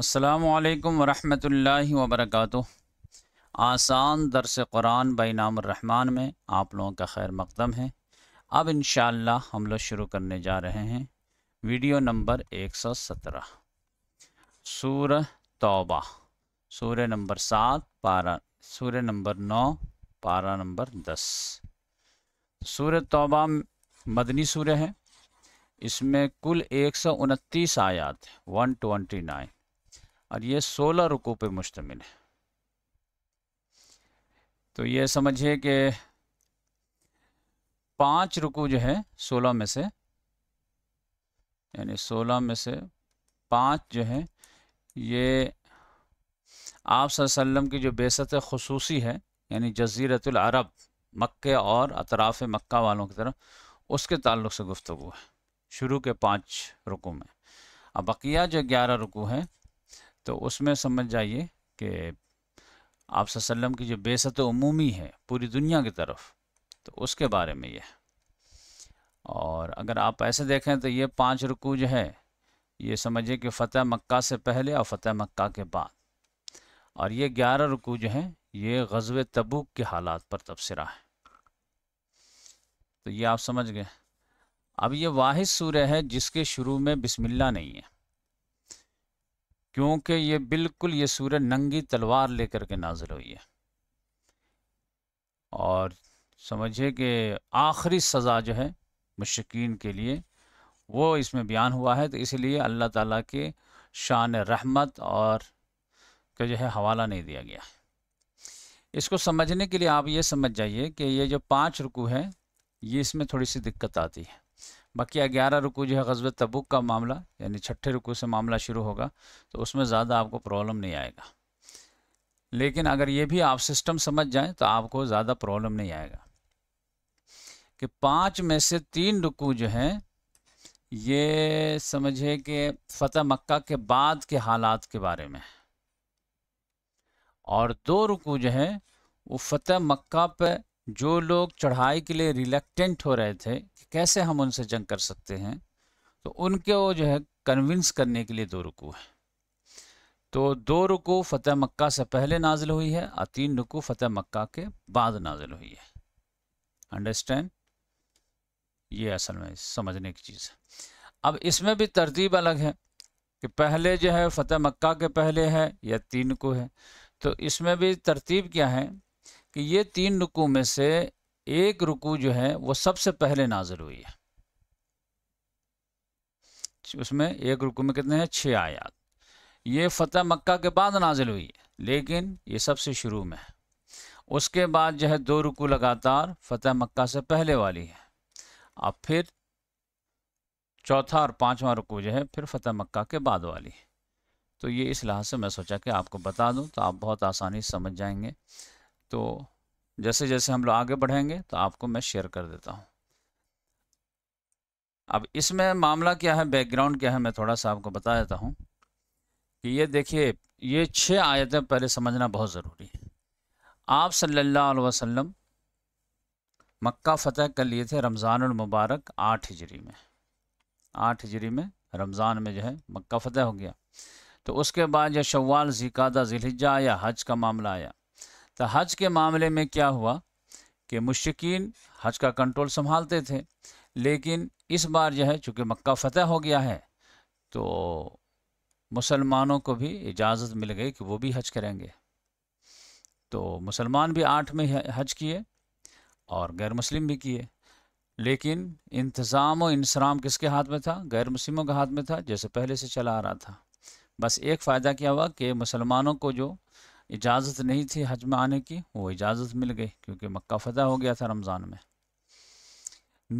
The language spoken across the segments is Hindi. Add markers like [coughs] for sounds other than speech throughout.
असलकम वरहमतुल्लाहि वबरकातुह आसान दरस कुरान बैनाम रहमान में आप लोगों का खैर मकदम है अब इन हम लोग शुरू करने जा रहे हैं वीडियो नंबर 117 सूर तौबा सूर्य नंबर सात पारा सूर्य नंबर नौ पारा नंबर दस सूर तौबा मदनी सूर्य है इसमें कुल एक सौ उनतीस आयात वन ट्वेंटी नाइन और ये सोलह रुकू पे मुश्तमिल है तो ये समझिए कि पांच रुकू जो है सोलह में से यानी सोलह में से पांच जो है ये आप की जो बेसत खसूसी है यानी जजीरतुल अरब मक्के और अतराफ़ मक्का वालों की तरफ उसके ताल्लुक से गुफ्तु है शुरू के पाँच रुकू में अब बकिया जो ग्यारह रुकू है तो उसमें समझ जाइए कि आप सल्लम की जो बेसत अमूमी है पूरी दुनिया की तरफ तो उसके बारे में यह और अगर आप ऐसे देखें तो ये पांच रुकू जो है ये समझिए कि फ़तेह मक्का से पहले और फ़तेह मक्का के बाद और ये ग्यारह रुकू जो हैं ये गजब तबूक के हालात पर तबसरा है तो ये आप समझ गए अब ये वाहिद सूर्य है जिसके शुरू में बिस्मिल्ला नहीं है क्योंकि ये बिल्कुल ये सूर नंगी तलवार लेकर के नाजिल हुई है और समझिए कि आखिरी सज़ा जो है मशकिन के लिए वो इसमें बयान हुआ है तो इसलिए अल्लाह ताला के शान रहमत और का जो है हवाला नहीं दिया गया है इसको समझने के लिए आप ये समझ जाइए कि ये जो पाँच रुकू है ये इसमें थोड़ी सी दिक्कत आती है बाकी ग्यारह रुकू जो है गजब तबुक का मामला यानी छठे रुकू से मामला शुरू होगा तो उसमें ज़्यादा आपको प्रॉब्लम नहीं आएगा लेकिन अगर ये भी आप सिस्टम समझ जाएं तो आपको ज़्यादा प्रॉब्लम नहीं आएगा कि पाँच में से तीन रुकू जो हैं ये समझे कि फतेह मक्का के बाद के हालात के बारे में और दो रुकू जो है वो फतेह मक्का पे जो लोग चढ़ाई के लिए रिलेक्टेंट हो रहे थे कि कैसे हम उनसे जंग कर सकते हैं तो उनके वो जो है कन्विंस करने के लिए दो रुकू है तो दो रुकू फ़तेह मक्का से पहले नाजिल हुई है और तीन रुकू फ़तेह मक्का के बाद नाजिल हुई है अंडरस्टैंड ये असल में समझने की चीज़ है अब इसमें भी तरतीब अलग है कि पहले जो है फ़तेह मक्का के पहले है या तीन को है तो इसमें भी तरतीब क्या है कि ये तीन रुकू में से एक रुकू जो है वो सबसे पहले नाजिल हुई है उसमें एक रुकू में कितने हैं छः आयात ये फतेह मक्का के बाद नाजिल हुई है लेकिन ये सबसे शुरू में है उसके बाद जो है दो रुकू लगातार फतेह मक्का से पहले वाली है अब फिर चौथा और पांचवा रुकू जो है फिर फतेह मक्का के बाद वाली है तो ये इस लिहाज से मैं सोचा कि आपको बता दूं तो आप बहुत आसानी से समझ जाएंगे तो जैसे जैसे हम लोग आगे बढ़ेंगे तो आपको मैं शेयर कर देता हूँ अब इसमें मामला क्या है बैकग्राउंड क्या है मैं थोड़ा सा आपको बता देता हूँ कि ये देखिए ये छः आयतें पहले समझना बहुत ज़रूरी है आप सल्लल्लाहु अलैहि वसल्लम मक्का फ़तेह कर लिए थे रमज़ान मुबारक आठ हिजरी में आठ हिजरी में रमज़ान में जो है मक्का फ़तह हो गया तो उसके बाद जो शवाल जिकादा जिलहिजा आया हज का मामला आया तो हज के मामले में क्या हुआ कि मुश्किन हज का कंट्रोल संभालते थे लेकिन इस बार जो है चूँकि मक्का फतह हो गया है तो मुसलमानों को भी इजाज़त मिल गई कि वो भी हज करेंगे तो मुसलमान भी आठ में हज किए और गैर मुस्लिम भी किए लेकिन इंतज़ाम और इंसराम किसके हाथ में था गैर मुस्लिमों के हाथ में था जैसे पहले से चला आ रहा था बस एक फ़ायदा क्या हुआ कि मुसलमानों को जो इजाज़त नहीं थी हज में आने की वो इजाज़त मिल गई क्योंकि मक्का फ़तह हो गया था रमज़ान में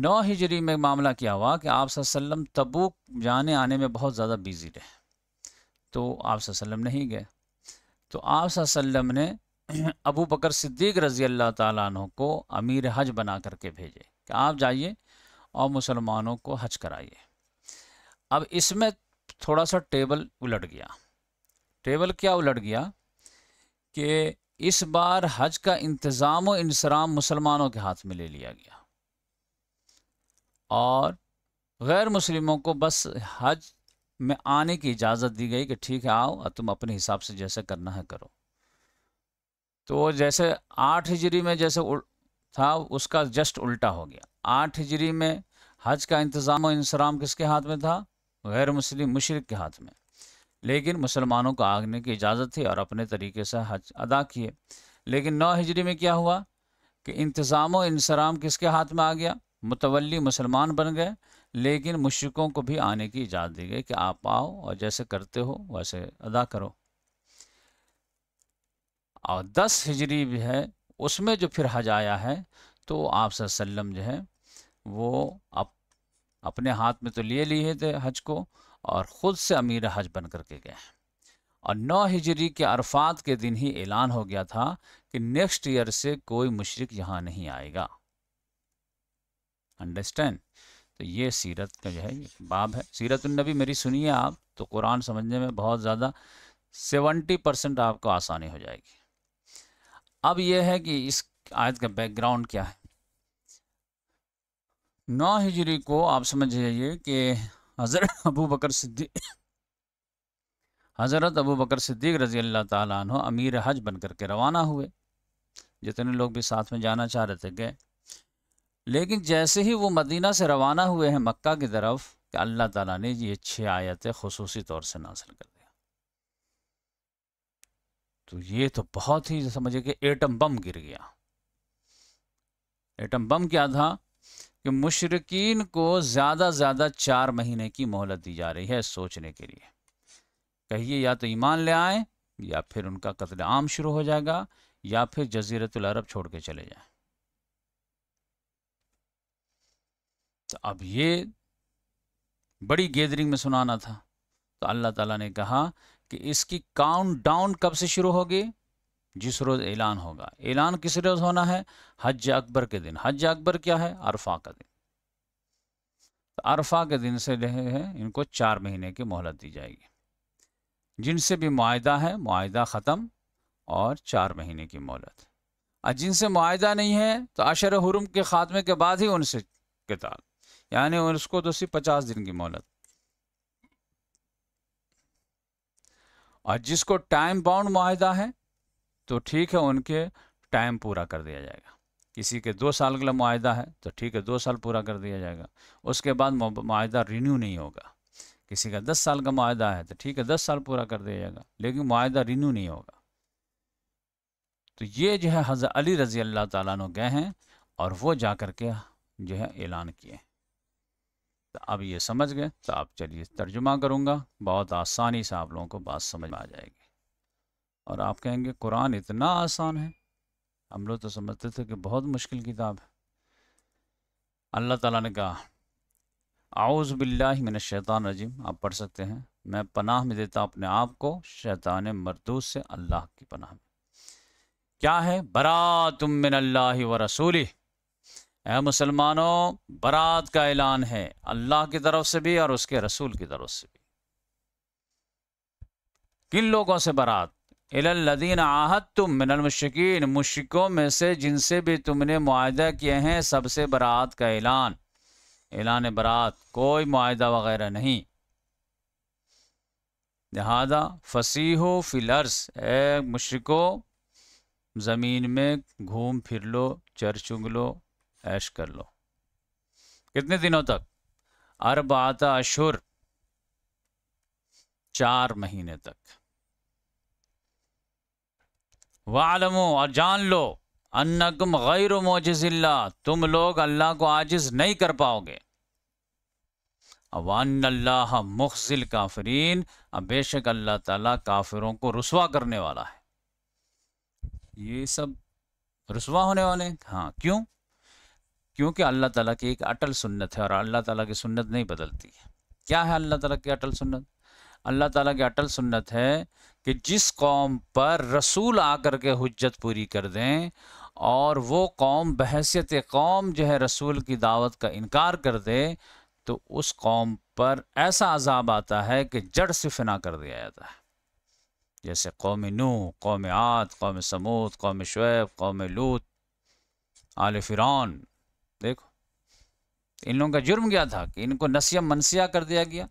नौ हिजरी में मामला क्या हुआ कि आप वसल्लम तबूक जाने आने में बहुत ज़्यादा बिजी रहे तो आप नहीं गए तो आप ने [clears throat] अबू बकर सिद्दीक रज़ी अल्लाह तु को अमीर हज बना करके भेजे कि आप जाइए और मुसलमानों को हज कराइए अब इसमें थोड़ा सा टेबल उलट गया टेबल क्या उलट गया कि इस बार हज का इंतज़ाम व इंसराम मुसलमानों के हाथ में ले लिया गया और गैर मुसलिमों को बस हज में आने की इजाज़त दी गई कि ठीक है आओ और तुम अपने हिसाब से जैसे करना है करो तो जैसे आठ हिजरी में जैसे था उसका जस्ट उल्टा हो गया आठ हिजरी में हज का इंतज़ाम इंसराम किसके हाथ में था गैर मुस्लिम मुशरक के हाथ में लेकिन मुसलमानों को आगने की इजाज़त थी और अपने तरीके से हज अदा किए लेकिन नौ हिजरी में क्या हुआ कि इंतज़ाम इंसराम किसके हाथ में आ गया मुतवली मुसलमान बन गए लेकिन मुश्कों को भी आने की इजाज़त दी गई कि आप आओ और जैसे करते हो वैसे अदा करो और दस हिजरी भी है उसमें जो फिर हज आया है तो आप जो है वो अप, अपने हाथ में तो लिए लिए थे हज को और ख़ुद से अमीर हज बन करके गए हैं और नौ हिजरी के अरफात के दिन ही ऐलान हो गया था कि नेक्स्ट ईयर से कोई मशरक यहाँ नहीं आएगा अंडरस्टैंड तो ये सीरत का जो है बाब है सीरत नबी मेरी सुनिए आप तो कुरान समझने में बहुत ज़्यादा सेवेंटी परसेंट आपको आसानी हो जाएगी अब यह है कि इस आयत का बैकग्राउंड क्या है नौ हिजरी को आप समझ जाइए कि हज़रत [coughs] अबू बकर [coughs] हज़रत अबू बकर सिद्दीक रज़ी अल्लाह ताली अमीर हज बन करके रवाना हुए जितने लोग भी साथ में जाना चाह रहे थे गए लेकिन जैसे ही वो मदीना से रवाना हुए हैं मक्का की तरफ कि अल्लाह ताला ने ये छः आयतें खसूसी तौर से नासिल कर दिया तो ये तो बहुत ही समझे कि एटम बम गिर गया एटम बम क्या था कि मुशरकिन को ज़्यादा ज़्यादा चार महीने की मोहलत दी जा रही है सोचने के लिए कहिए या तो ईमान ले आए या फिर उनका कत्ल आम शुरू हो जाएगा या फिर जजीरतुल अरब छोड़ के चले जाए तो अब ये बड़ी गैदरिंग में सुनाना था तो अल्लाह ताला ने कहा कि इसकी काउंट डाउन कब से शुरू होगी जिस रोज़ ऐलान होगा ऐलान किस रोज़ होना है हज अकबर के दिन हज अकबर क्या है अरफा का दिन तो अरफा के दिन से जो है इनको चार महीने की मोहलत दी जाएगी जिनसे भी माहा है माहा ख़त्म और चार महीने की मोहलत और जिनसे माहा नहीं है तो अशर हरम के ख़ात्मे के बाद ही उनसे किताब यानी उसको तो सिर्फ पचास दिन की मोहलत और जिसको टाइम बाउंड माहा है तो ठीक है उनके टाइम पूरा कर दिया जाएगा किसी के दो साल के लिए माहा है तो ठीक है दो साल पूरा कर दिया जाएगा उसके बाद माहा रिन्यू नहीं होगा किसी का दस साल का माहा है तो ठीक है दस साल पूरा कर दिया जाएगा लेकिन माहा रिन्यू नहीं होगा तो ये जो है हज़रत अली रज़ी अल्लाह तु गए हैं और वो जा कर के जो है ऐलान किए तो अब ये समझ गए तो आप चलिए तर्जुमा करूँगा बहुत आसानी से आप लोगों को बात समझ में आ जाएगी और आप कहेंगे कुरान इतना आसान है हम लोग तो समझते थे कि बहुत मुश्किल किताब है अल्लाह ताला ने कहा आउज़ बिल्ला मैंने शैतान रजीम आप पढ़ सकते हैं मैं पनाह में देता अपने आप को शैतान मरदूस से अल्लाह की पनाह में क्या है तुम मिन अल्लाह व रसूली ए मुसलमानों बरात का ऐलान है अल्लाह की तरफ से भी और उसके रसूल की तरफ से भी किन लोगों से बरात इलादीन आहत तुम मिनलमशिकीन मुशिकों में से जिनसे भी तुमने माह किए हैं सबसे बरात का ऐलान ऐलान बरात कोई माह वगैरह नहीं लिहाजा हो फिलर्स ए मुश्को ज़मीन में घूम फिर लो चर चुग लो ऐश कर लो कितने दिनों तक अरबाता अशुर चार महीने तक वालमो और जान लो अन्नकुम गैर मोजिल्ला तुम लोग अल्लाह को आजिज नहीं कर पाओगे अवान्ल्ला मुखजिल काफरीन अब बेशक अल्लाह ताला काफिरों को रसवा करने वाला है ये सब रसवा होने वाले हाँ क्यों क्योंकि अल्लाह ताला की एक अटल सुन्नत है और अल्लाह ताला की सुन्नत नहीं बदलती है क्या है अल्लाह ताला की अटल सुन्नत अल्लाह ताला की अटल सुन्नत है कि जिस कौम पर रसूल आकर के हजत पूरी कर दें और वो कौम बहसीत कौम जो है रसूल की दावत का इनकार कर दे तो उस कौम पर ऐसा अजाब आता है कि जड़ से फिना कर दिया जाता है जैसे कौम नू कौम आत कौम समूद कौम शुब कौम लूत आल फिर देखो इन लोगों का जुर्म क्या था कि इनको नसिया मनसिया कर दिया गया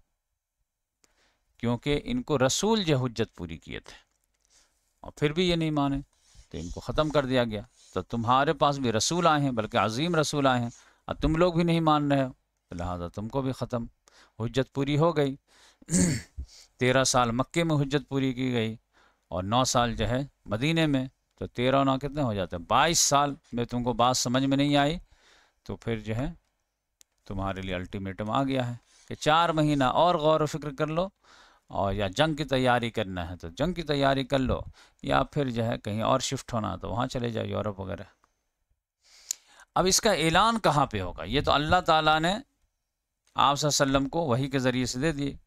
क्योंकि इनको रसूल जो हजत पूरी किए थे और फिर भी ये नहीं माने तो इनको ख़त्म कर दिया गया तो तुम्हारे पास भी रसूल आए हैं बल्कि अजीम रसूल आए हैं और तुम लोग भी नहीं मान रहे हो तो लिहाजा तुमको भी ख़त्म हजत पूरी हो गई [clears throat] तेरह साल मक्के में हजत पूरी की गई और नौ साल जो है मदीने में तो तेरह नौ कितने हो जाते हैं बाईस साल में तुमको बात समझ में नहीं आई तो फिर जो है तुम्हारे लिए अल्टीमेटम आ गया है कि चार महीना और गौर व फिक्र कर लो और या जंग की तैयारी करना है तो जंग की तैयारी कर लो या फिर जो है कहीं और शिफ्ट होना तो वहाँ चले जाओ यूरोप वगैरह अब इसका ऐलान कहाँ पे होगा ये तो अल्लाह ताला ने आप को वही के ज़रिए से दे दिए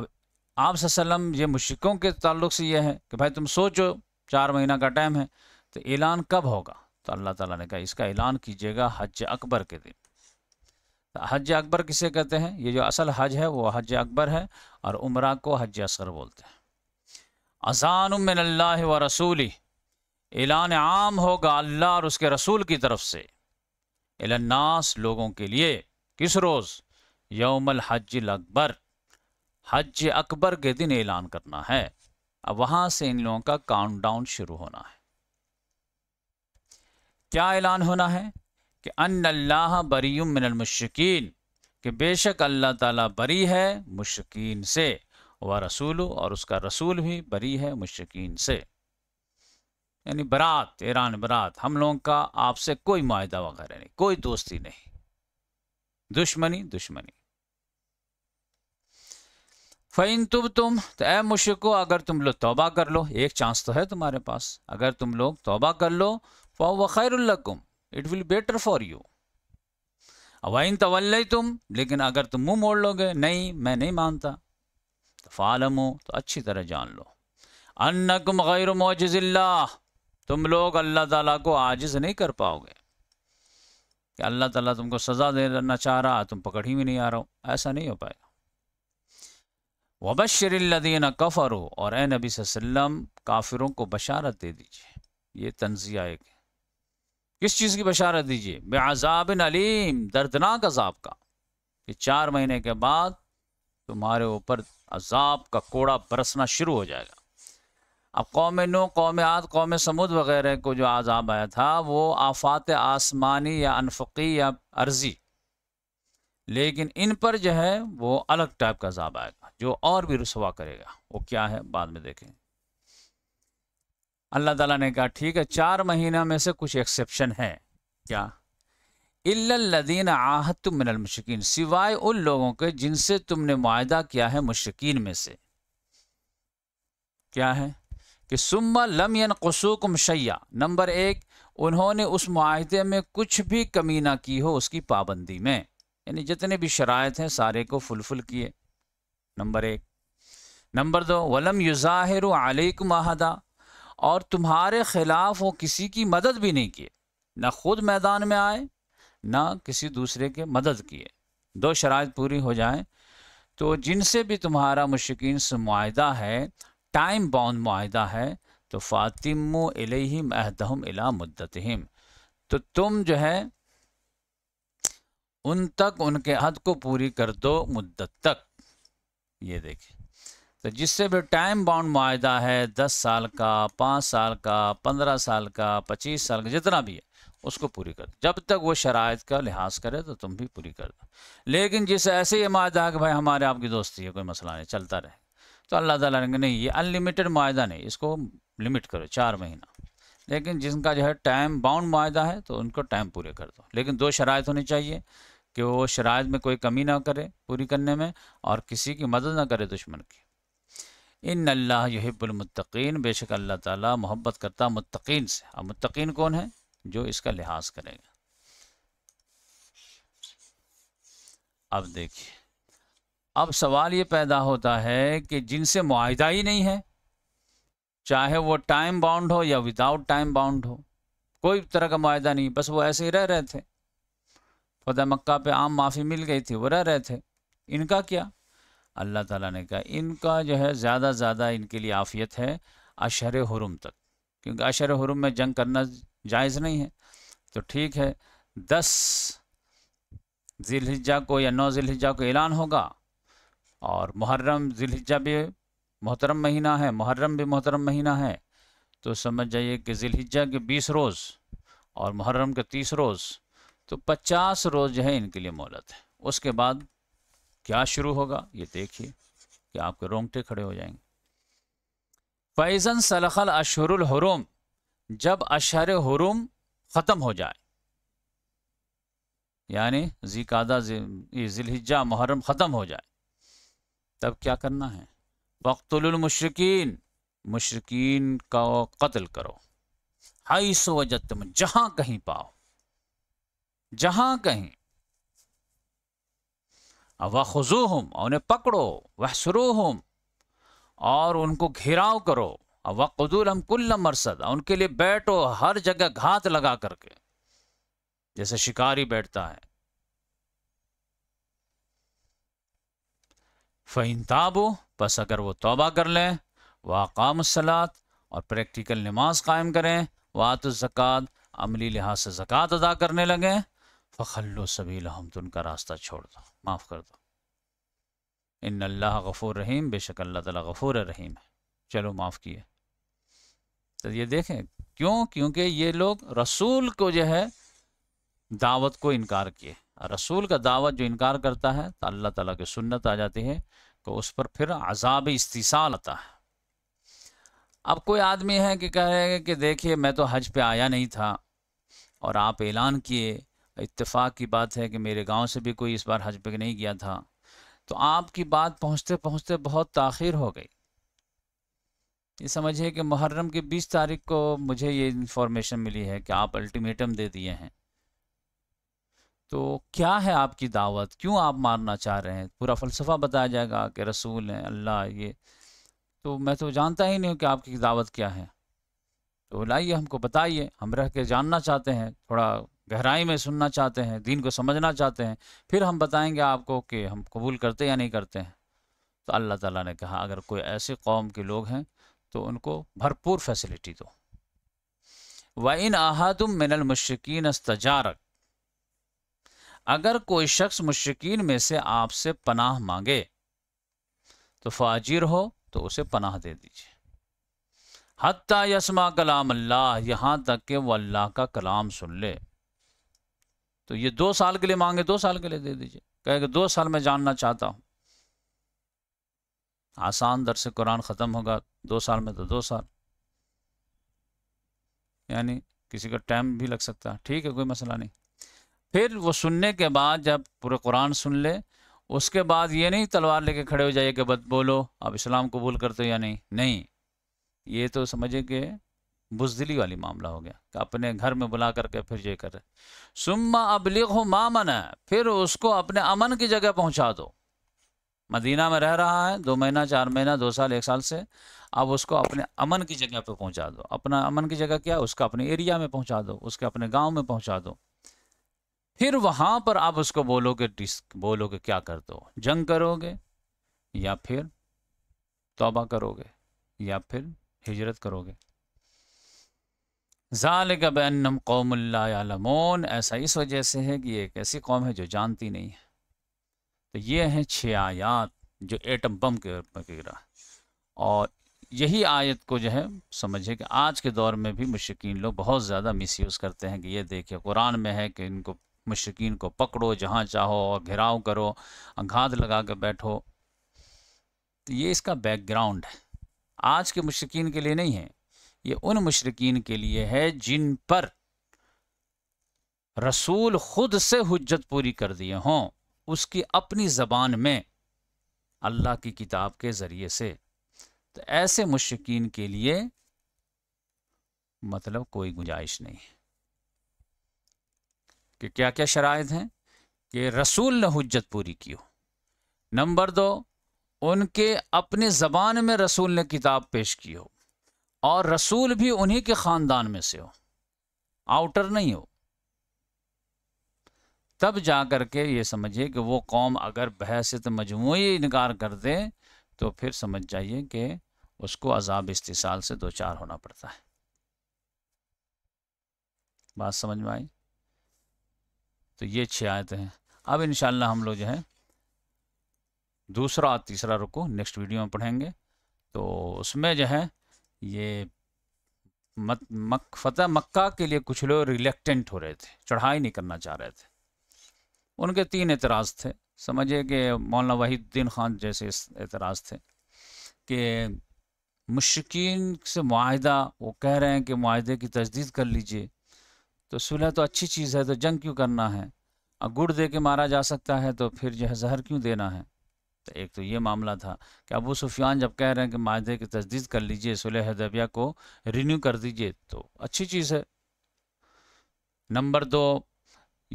अब आप वसल्लम ये मुशिकों के ताल्लुक से ये है कि भाई तुम सोचो चार महीना का टाइम है तो ऐलान कब होगा तो अल्लाह ताला ने कहा इसका ऐलान कीजिएगा हज अकबर के दिन हज अकबर किसे कहते हैं ये जो असल हज है वो हज अकबर है और उम्र को हज असर बोलते हैं अजान उमिन व रसूली एलान आम होगा अल्लाह और उसके रसूल की तरफ से एलन्नास लोगों के लिए किस रोज़ यौमल हज अकबर हज अकबर के दिन ऐलान करना है अब वहाँ से इन लोगों का काउंटडाउन शुरू होना है क्या ऐलान होना है कि अल्लाह बरीम मिनलमशकिन कि बेशक अल्लाह ताला बरी है मुश्किन से व रसूल और उसका रसूल भी बरी है मुश्किन से यानी बरात ईरान बरात हम लोगों का आपसे कोई माहा वगैरह नहीं कोई दोस्ती नहीं दुश्मनी दुश्मनी फ़ैन तुम तुम तो ए मुशको अगर तुम लोग तौबा कर लो एक चांस तो है तुम्हारे पास अगर तुम लोग तोबा कर लो फ़ैरकुम it will better for you अवाइन तवल्लई तुम लेकिन अगर तुम मुंह मोड़ लोगे नहीं मैं नहीं मानता तो फालम हो तो अच्छी तरह जान लो अन्नकुम गैर मोजिल्ला तुम लोग अल्लाह ताला को आजिज़ नहीं कर पाओगे कि अल्लाह ताला तुमको सज़ा देना चाह रहा तुम पकड़ ही भी नहीं आ रहा हो ऐसा नहीं हो पाएगा वबशरदीन कफ़र हो और ए नबी सल्लम काफिरों को बशारत दे दीजिए ये तंजिया एक है किस चीज़ की बशारत दीजिए बेआजाबिन अलीम दर्दनाक अजाब का कि चार महीने के बाद तुम्हारे ऊपर अजाब का कोड़ा बरसना शुरू हो जाएगा अब कौम नो कौम आद कौम समुद वगैरह को जो आज़ाब आया था वो आफात आसमानी या अनफकी या अर्जी लेकिन इन पर जो है वो अलग टाइप का अजाब आएगा जो और भी रसवा करेगा वो क्या है बाद में देखें अल्लाह ताला ने कहा ठीक है चार महीना में से कुछ एक्सेप्शन है क्या इल्लदीन आहत मिनल मुश्किन सिवाय उन लोगों के जिनसे तुमने मुआदा किया है मुश्किन में से क्या है कि सुम्मा लम यन कसूकुम शैया नंबर एक उन्होंने उस माहदे में कुछ भी कमी ना की हो उसकी पाबंदी में यानी जितने भी शरात हैं सारे को फुलफुल किए नंबर एक नंबर दो वलम युज़ाहिर आलिक महदा और तुम्हारे खिलाफ वो किसी की मदद भी नहीं किए ना खुद मैदान में आए ना किसी दूसरे के मदद किए दो शरात पूरी हो जाए तो जिनसे भी तुम्हारा मुश्किन से माहा है टाइम बाउंड माहा है तो फ़ातिम इलेम अहदम इला मुद्दतहम तो तुम जो है उन तक उनके हद को पूरी कर दो मुद्दत तक ये देखें तो जिससे भी टाइम बाउंड माहा है दस साल का पाँच साल का पंद्रह साल का पच्चीस साल का जितना भी है उसको पूरी कर जब तक वो शराय का लिहाज करे तो तुम भी पूरी कर दो लेकिन जिससे ऐसे ही माहा कि भाई हमारे आपकी दोस्ती है कोई मसला नहीं चलता रहे तो अल्लाह ताला ने नहीं ये अनलिमिटेड माहा नहीं इसको लिमिट करो चार महीना लेकिन जिनका जो है टाइम बाउंड माहा है तो उनको टाइम पूरे कर दो लेकिन दो शराइ होनी चाहिए कि वो शराइ में कोई कमी ना करे पूरी करने में और किसी की मदद ना करे दुश्मन की इन अल्लाह यहिब्बुलमतकीन बेशक अल्लाह ताला मोहब्बत करता मुतकीन से अब मुतकीन कौन है जो इसका लिहाज करेगा अब देखिए अब सवाल ये पैदा होता है कि जिनसे माहदा ही नहीं है चाहे वो टाइम बाउंड हो या विदाउट टाइम बाउंड हो कोई तरह का माहदा नहीं बस वो ऐसे ही रह रहे थे फदा मक्का पे आम माफ़ी मिल गई थी वो रह रहे थे इनका क्या अल्लाह ताला ने कहा इनका जो है ज़्यादा ज़्यादा इनके लिए आफियत है अशर हरम तक क्योंकि अशर हरम में जंग करना जायज़ नहीं है तो ठीक है दस ज़िलहिजा को या नौ ज़िलहिजा को ऐलान होगा और मुहर्रम ज़िलहिजा भी मोहतरम महीना है मुहर्रम भी मोहतरम महीना है तो समझ जाइए कि ज़िलहिजा के बीस रोज़ और मुहर्रम के तीस रोज़ तो पचास रोज़ जो है इनके लिए मोहलत है उसके बाद क्या शुरू होगा ये देखिए कि आपके रोंगटे खड़े हो जाएंगे फैज़न सलखल अशहरुल हरुम जब अशहर हरूम ख़त्म हो जाए यानी जीकादा जिलहिजा मुहर्रम ख़त्म हो जाए तब क्या करना है वक्तुलमशरकिन मशरकिन का कत्ल करो हाई सो जहां कहीं पाओ जहां कहीं वखजूहम हम उन्हें पकड़ो वह शुरू हम और उनको घेराव करो वकदूल हम कुल मरसद उनके लिए बैठो हर जगह घात लगा करके जैसे शिकारी बैठता है फ़ैन ताबो बस अगर वो तोबा कर लें वाकाम सलात और प्रैक्टिकल नमाज कायम करें वात जक़ात अमली लिहाज से ज़क़़त अदा करने लगें फ़खल्लो सबील तो उनका रास्ता छोड़ दो माफ़ कर दो इन अल्लाह गफ़ूर रहीम बेशक अल्लाह ताला गफ़ूर रहीम है चलो माफ़ किए तो ये देखें क्यों क्योंकि ये लोग रसूल को जो है दावत को इनकार किए रसूल का दावत जो इनकार करता है तो अल्लाह ताला की सुन्नत आ जाती है तो उस पर फिर अजाब इस्तीसाल आता है अब कोई आदमी है कि कह रहे हैं कि देखिए मैं तो हज पे आया नहीं था और आप ऐलान किए इत्तेफाक की बात है कि मेरे गांव से भी कोई इस बार हज पे नहीं गया था तो आपकी बात पहुंचते पहुंचते बहुत ताखिर हो गई ये समझिए कि मुहर्रम की बीस तारीख को मुझे ये इन्फॉर्मेशन मिली है कि आप अल्टीमेटम दे दिए हैं तो क्या है आपकी दावत क्यों आप मारना चाह रहे हैं पूरा फ़लसफ़ा बताया जाएगा कि रसूल हैं अल्लाह ये तो मैं तो जानता ही नहीं हूँ कि आपकी दावत क्या है तो लाइए हमको बताइए हम रह के जानना चाहते हैं थोड़ा गहराई में सुनना चाहते हैं दीन को समझना चाहते हैं फिर हम बताएंगे आपको कि हम कबूल करते या नहीं करते हैं तो अल्लाह ताला ने कहा अगर कोई ऐसे कौम के लोग हैं तो उनको भरपूर फैसिलिटी दो व इन अहादुम मिनल मुश्किन अस्तजारक अगर कोई शख्स मुश्किन में से आपसे पनाह मांगे तो फाजिर हो तो उसे पनाह दे दीजिए हत्ता यसमा कलाम अल्लाह यहाँ तक कि वो अल्लाह का कलाम सुन ले तो ये दो साल के लिए मांगे दो साल के लिए दे दीजिए कहेगा दो साल में जानना चाहता हूँ आसान दर से कुरान ख़त्म होगा दो साल में तो दो साल यानी किसी का टाइम भी लग सकता है ठीक है कोई मसला नहीं फिर वो सुनने के बाद जब पूरे कुरान सुन ले उसके बाद ये नहीं तलवार लेके खड़े हो जाइए कि बद बोलो आप इस्लाम कबूल करते हो या नहीं नहीं ये तो समझे कि बुजदिली वाली मामला हो गया अपने घर में बुला करके फिर ये कर रहे सुम्मा अबलिग हो मामन है फिर उसको अपने अमन की जगह पहुंचा दो मदीना में रह रहा है दो महीना चार महीना दो साल एक साल से अब उसको अपने अमन की जगह पे पहुंचा दो अपना अमन की जगह क्या उसका अपने एरिया में पहुंचा दो उसके अपने गांव में पहुंचा दो फिर वहां पर आप उसको बोलोगे बोलोगे क्या कर दो जंग करोगे या फिर तोबा करोगे या फिर हिजरत करोगे ज़ालिक बम कौमल्लामोन ऐसा इस वजह से है कि ये एक ऐसी कौम है जो जानती नहीं है तो ये हैं छः आयात जो एटम बम के ऊपर गिरा और यही आयत को जो है समझे कि आज के दौर में भी मुश्किन लोग बहुत ज़्यादा यूज़ करते हैं कि ये देखिए कुरान में है कि इनको मुश्किन को पकड़ो जहाँ चाहो और घिराव करो घात लगा कर बैठो तो ये इसका बैकग्राउंड है आज के मुश्किन के लिए नहीं है ये उन मुशरकिन के लिए है जिन पर रसूल खुद से हजत पूरी कर दिए हों उसकी अपनी ज़बान में अल्लाह की किताब के ज़रिए से तो ऐसे मुशकिन के लिए मतलब कोई गुंजाइश नहीं है कि क्या क्या शराय हैं कि रसूल ने हजत पूरी की हो नंबर दो उनके अपने ज़बान में रसूल ने किताब पेश की हो और रसूल भी उन्हीं के ख़ानदान में से हो आउटर नहीं हो तब जा कर के ये समझिए कि वो कौम अगर तो मजमू इनकार कर दे तो फिर समझ जाइए कि उसको अजाब इस्तीसाल से दो चार होना पड़ता है बात समझ में आई तो ये छः आयतें हैं अब इन हम लोग जो है दूसरा तीसरा रुको नेक्स्ट वीडियो में पढ़ेंगे तो उसमें जो है ये मत मक फतेह मक्का के लिए कुछ लोग रिलेक्टेंट हो रहे थे चढ़ाई नहीं करना चाह रहे थे उनके तीन एतराज़ थे समझिए कि मौलाना वहीद्दीन खान जैसे एतराज़ थे कि मुश्किन से माहदा वो कह रहे हैं कि माहदे की तजदीद कर लीजिए तो सुलह तो अच्छी चीज़ है तो जंग क्यों करना है और गुड़ दे के मारा जा सकता है तो फिर जो है जहर क्यों देना है तो एक तो ये मामला था कि अबू सुफियान जब कह रहे हैं कि माहे की तजदीद कर लीजिए सुलह दबिया को रीन्यू कर दीजिए तो अच्छी चीज़ है नंबर दो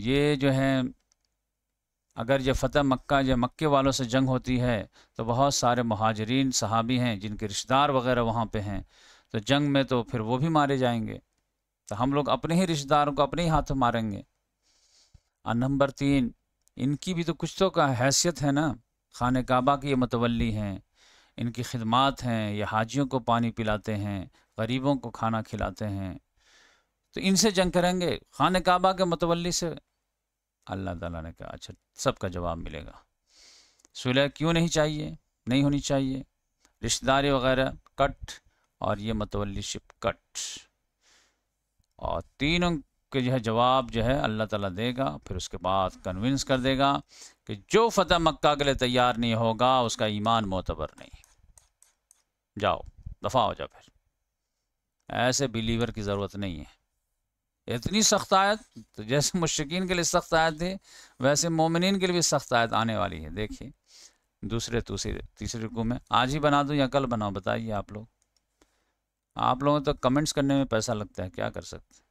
ये जो है अगर ये फ़तह मक्का या मक्के वालों से जंग होती है तो बहुत सारे महाजरीन सहाबी हैं जिनके रिश्तेदार वगैरह वहाँ पे हैं तो जंग में तो फिर वो भी मारे जाएंगे तो हम लोग अपने ही रिश्तेदारों को अपने ही हाथों मारेंगे और नंबर तीन इनकी भी तो कुछ तो का हैसियत है ना खान काबा के ये मतवली हैं इनकी खिदमत हैं ये हाजियों को पानी पिलाते हैं गरीबों को खाना खिलाते हैं तो इनसे जंग करेंगे खान काबा के मतवली से अल्लाह ताला ने कहा अच्छा सबका जवाब मिलेगा सुलह क्यों नहीं चाहिए नहीं होनी चाहिए रिश्तेदारी वगैरह कट और ये मतवलीशिप कट और तीनों कि जो है जवाब जो है अल्लाह ताला देगा फिर उसके बाद कन्विंस कर देगा कि जो फतह मक्का के लिए तैयार नहीं होगा उसका ईमान मोतबर नहीं जाओ दफ़ा हो जाओ फिर ऐसे बिलीवर की ज़रूरत नहीं है इतनी सख्त आयत तो जैसे मुश्किन के लिए सख्त आयत थी वैसे मोमिन के लिए भी सख्त आयत आने वाली है देखिए दूसरे दूसरे तीसरे रुकू में आज ही बना दूँ या कल बनाओ बताइए आप लोग आप लोगों तो कमेंट्स करने में पैसा लगता है क्या कर सकते हैं